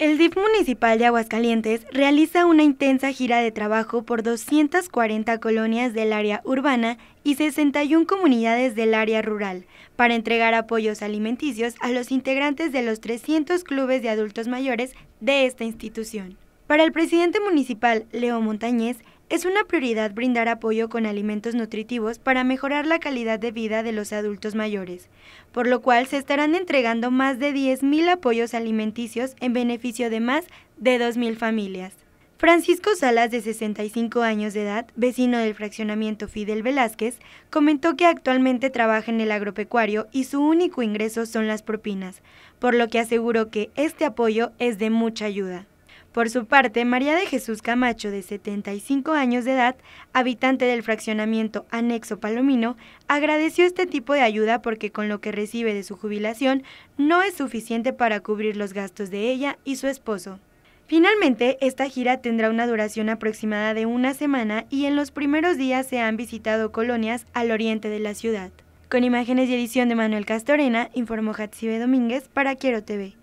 El DIF municipal de Aguascalientes realiza una intensa gira de trabajo por 240 colonias del área urbana y 61 comunidades del área rural para entregar apoyos alimenticios a los integrantes de los 300 clubes de adultos mayores de esta institución. Para el presidente municipal, Leo Montañez, es una prioridad brindar apoyo con alimentos nutritivos para mejorar la calidad de vida de los adultos mayores, por lo cual se estarán entregando más de 10.000 apoyos alimenticios en beneficio de más de 2.000 familias. Francisco Salas, de 65 años de edad, vecino del fraccionamiento Fidel Velázquez, comentó que actualmente trabaja en el agropecuario y su único ingreso son las propinas, por lo que aseguró que este apoyo es de mucha ayuda. Por su parte, María de Jesús Camacho, de 75 años de edad, habitante del fraccionamiento Anexo Palomino, agradeció este tipo de ayuda porque con lo que recibe de su jubilación no es suficiente para cubrir los gastos de ella y su esposo. Finalmente, esta gira tendrá una duración aproximada de una semana y en los primeros días se han visitado colonias al oriente de la ciudad. Con imágenes y edición de Manuel Castorena, informó Jatsibe Domínguez para Quiero TV.